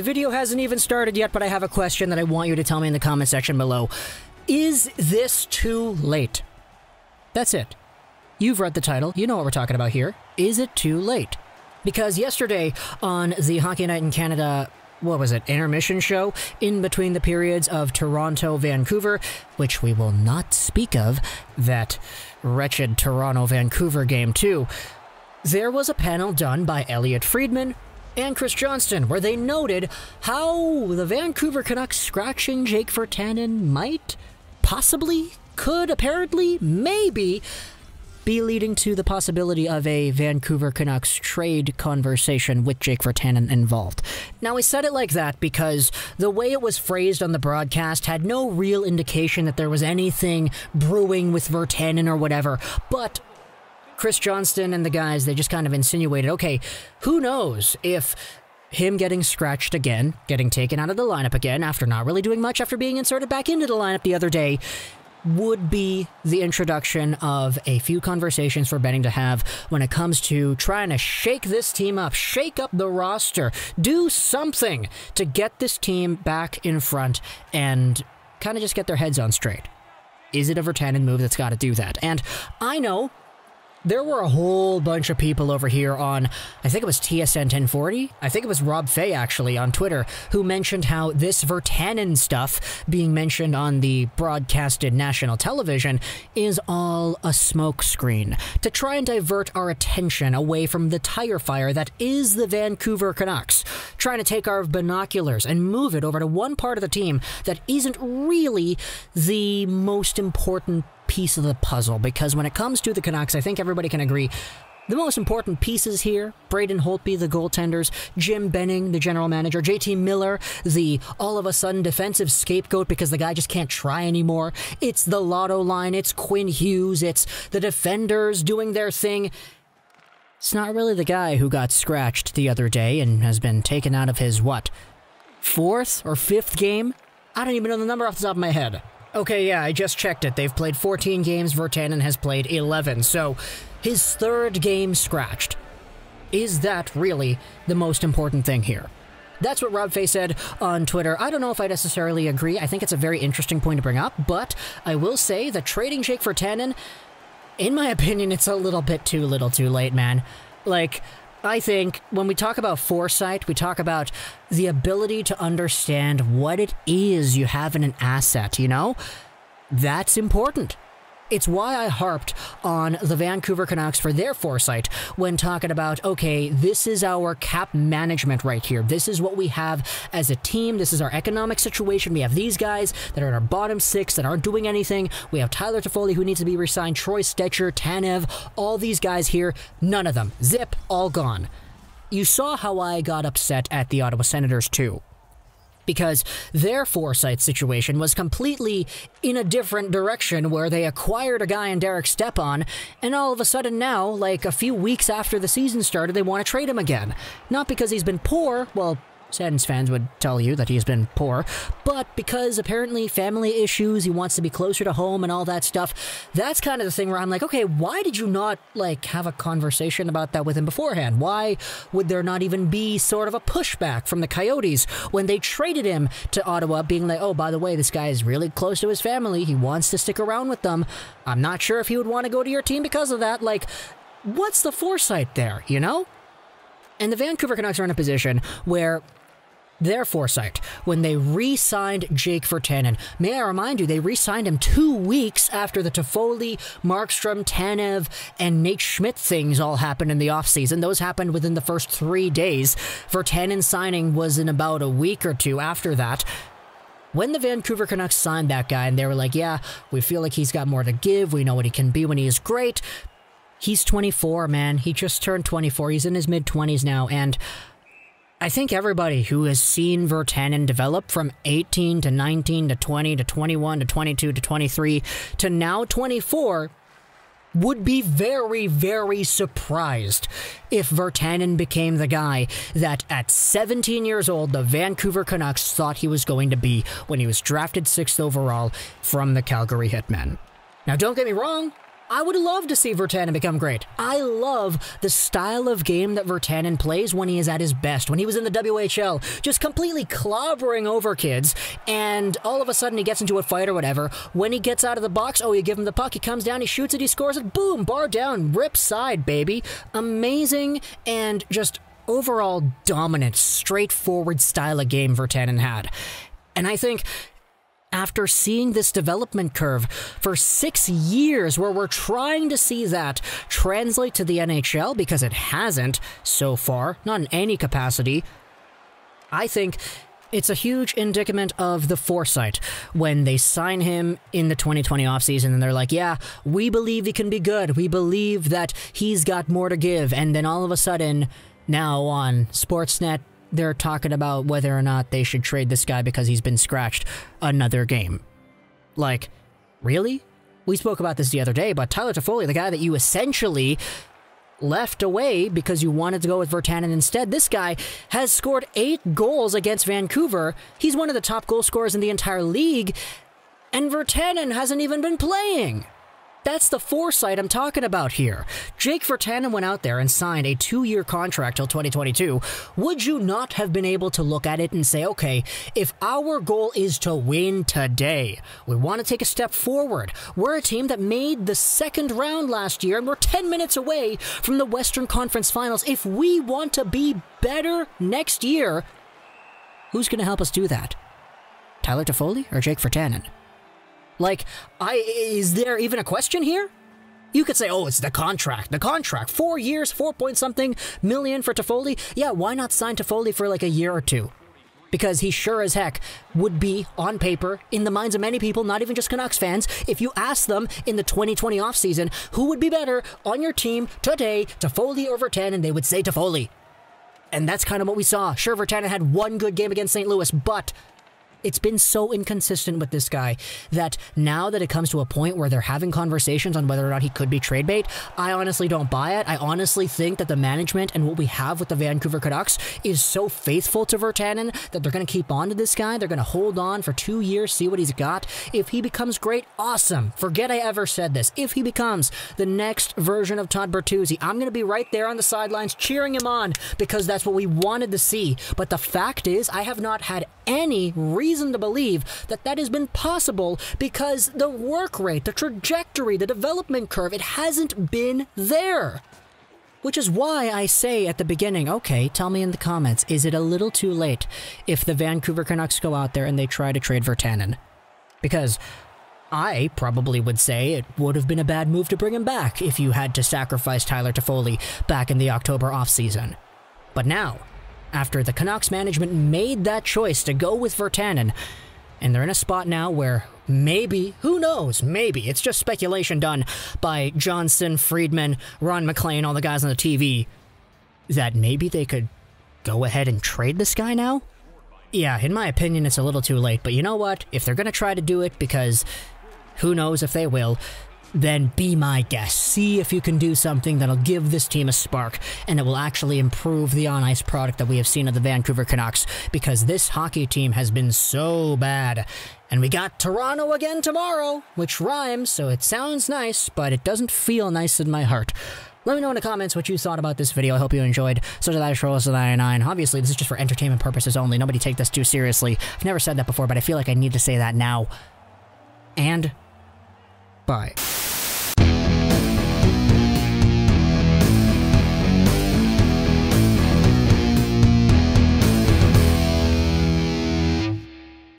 The video hasn't even started yet, but I have a question that I want you to tell me in the comment section below. Is this too late? That's it. You've read the title, you know what we're talking about here. Is it too late? Because yesterday on the Hockey Night in Canada, what was it, intermission show, in between the periods of Toronto Vancouver, which we will not speak of, that wretched Toronto Vancouver game, too, there was a panel done by Elliot Friedman, and Chris Johnston, where they noted how the Vancouver Canucks scratching Jake Vertanen might, possibly, could, apparently, maybe be leading to the possibility of a Vancouver Canucks trade conversation with Jake Vertanen involved. Now, I said it like that because the way it was phrased on the broadcast had no real indication that there was anything brewing with Vertanen or whatever, but Chris Johnston and the guys, they just kind of insinuated, okay, who knows if him getting scratched again, getting taken out of the lineup again after not really doing much after being inserted back into the lineup the other day would be the introduction of a few conversations for Benning to have when it comes to trying to shake this team up, shake up the roster, do something to get this team back in front and kind of just get their heads on straight. Is it a Vertanen move that's got to do that? And I know there were a whole bunch of people over here on, I think it was TSN 1040. I think it was Rob Fay actually on Twitter who mentioned how this Vertanen stuff being mentioned on the broadcasted national television is all a smokescreen to try and divert our attention away from the tire fire that is the Vancouver Canucks, trying to take our binoculars and move it over to one part of the team that isn't really the most important piece of the puzzle because when it comes to the Canucks, I think everybody can agree the most important pieces here Braden Holtby, the goaltenders, Jim Benning, the general manager, JT Miller, the all of a sudden defensive scapegoat because the guy just can't try anymore. It's the lotto line, it's Quinn Hughes, it's the defenders doing their thing. It's not really the guy who got scratched the other day and has been taken out of his, what, fourth or fifth game? I don't even know the number off the top of my head. Okay, yeah, I just checked it. They've played 14 games, Vertanen has played 11, so his third game scratched. Is that really the most important thing here? That's what Rob Fay said on Twitter. I don't know if I necessarily agree. I think it's a very interesting point to bring up, but I will say that trading Jake Vertanen, in my opinion, it's a little bit too little too late, man. Like, I think when we talk about foresight, we talk about the ability to understand what it is you have in an asset, you know? That's important. It's why I harped on the Vancouver Canucks for their foresight when talking about okay, this is our cap management right here. This is what we have as a team. This is our economic situation. We have these guys that are in our bottom six that aren't doing anything. We have Tyler Toffoli who needs to be resigned, Troy Stetcher, Tanev, all these guys here. None of them. Zip, all gone. You saw how I got upset at the Ottawa Senators too because their foresight situation was completely in a different direction where they acquired a guy in Derek Stepan, and all of a sudden now, like a few weeks after the season started, they want to trade him again. Not because he's been poor, well, Sadden's fans would tell you that he's been poor, but because apparently family issues, he wants to be closer to home and all that stuff, that's kind of the thing where I'm like, okay, why did you not, like, have a conversation about that with him beforehand? Why would there not even be sort of a pushback from the Coyotes when they traded him to Ottawa, being like, oh, by the way, this guy is really close to his family, he wants to stick around with them, I'm not sure if he would want to go to your team because of that, like, what's the foresight there, you know? And the Vancouver Canucks are in a position where their foresight when they re signed Jake Vertanen. May I remind you, they re signed him two weeks after the Toffoli, Markstrom, Tanev, and Nate Schmidt things all happened in the offseason. Those happened within the first three days. Vertanen signing was in about a week or two after that. When the Vancouver Canucks signed that guy and they were like, yeah, we feel like he's got more to give, we know what he can be when he is great. He's 24, man. He just turned 24. He's in his mid 20s now, and I think everybody who has seen Vertanen develop from 18 to 19 to 20 to 21 to 22 to 23 to now 24 would be very, very surprised if Vertanen became the guy that at 17 years old the Vancouver Canucks thought he was going to be when he was drafted 6th overall from the Calgary Hitmen. Now, don't get me wrong, I would love to see Vertanen become great. I love the style of game that Vertanen plays when he is at his best, when he was in the WHL, just completely clobbering over kids, and all of a sudden he gets into a fight or whatever. When he gets out of the box, oh, you give him the puck, he comes down, he shoots it, he scores it, boom, bar down, rip side, baby. Amazing and just overall dominant, straightforward style of game Vertanen had. And I think after seeing this development curve for six years, where we're trying to see that translate to the NHL because it hasn't so far, not in any capacity. I think it's a huge indicament of the foresight when they sign him in the 2020 offseason and they're like, yeah, we believe he can be good. We believe that he's got more to give. And then all of a sudden, now on Sportsnet, they're talking about whether or not they should trade this guy because he's been scratched another game. Like, really? We spoke about this the other day, but Tyler Toffoli, the guy that you essentially left away because you wanted to go with Vertanen instead, this guy has scored eight goals against Vancouver. He's one of the top goal scorers in the entire league, and Vertanen hasn't even been playing. That's the foresight I'm talking about here. Jake Vertanen went out there and signed a two year contract till 2022. Would you not have been able to look at it and say, okay, if our goal is to win today, we want to take a step forward. We're a team that made the second round last year and we're 10 minutes away from the Western Conference Finals. If we want to be better next year, who's going to help us do that? Tyler Toffoli or Jake Vertanen? Like, I is there even a question here? You could say, oh, it's the contract, the contract. Four years, four point something million for Toffoli. Yeah, why not sign Toffoli for like a year or two? Because he sure as heck would be, on paper, in the minds of many people, not even just Canucks fans, if you asked them in the 2020 offseason, who would be better on your team today, Toffoli or Vertanen, they would say Toffoli. And that's kind of what we saw. Sure, Vertanen had one good game against St. Louis, but it's been so inconsistent with this guy that now that it comes to a point where they're having conversations on whether or not he could be trade bait, I honestly don't buy it. I honestly think that the management and what we have with the Vancouver Canucks is so faithful to Vertanen that they're going to keep on to this guy. They're going to hold on for two years, see what he's got. If he becomes great, awesome. Forget I ever said this. If he becomes the next version of Todd Bertuzzi, I'm going to be right there on the sidelines cheering him on because that's what we wanted to see. But the fact is, I have not had any reason to believe that that has been possible because the work rate, the trajectory, the development curve, it hasn't been there. Which is why I say at the beginning, okay, tell me in the comments, is it a little too late if the Vancouver Canucks go out there and they try to trade Vertanen? Because I probably would say it would have been a bad move to bring him back if you had to sacrifice Tyler Toffoli back in the October offseason. But now, after the Canucks management made that choice to go with Vertanen. And they're in a spot now where maybe, who knows, maybe, it's just speculation done by Johnson, Friedman, Ron McLean, all the guys on the TV, that maybe they could go ahead and trade this guy now? Yeah, in my opinion, it's a little too late, but you know what? If they're gonna try to do it, because who knows if they will, then be my guest. See if you can do something that'll give this team a spark and it will actually improve the on ice product that we have seen at the Vancouver Canucks because this hockey team has been so bad. And we got Toronto again tomorrow, which rhymes, so it sounds nice, but it doesn't feel nice in my heart. Let me know in the comments what you thought about this video. I hope you enjoyed. So did I, Trolls and 99. nine. Obviously, this is just for entertainment purposes only. Nobody take this too seriously. I've never said that before, but I feel like I need to say that now. And bye.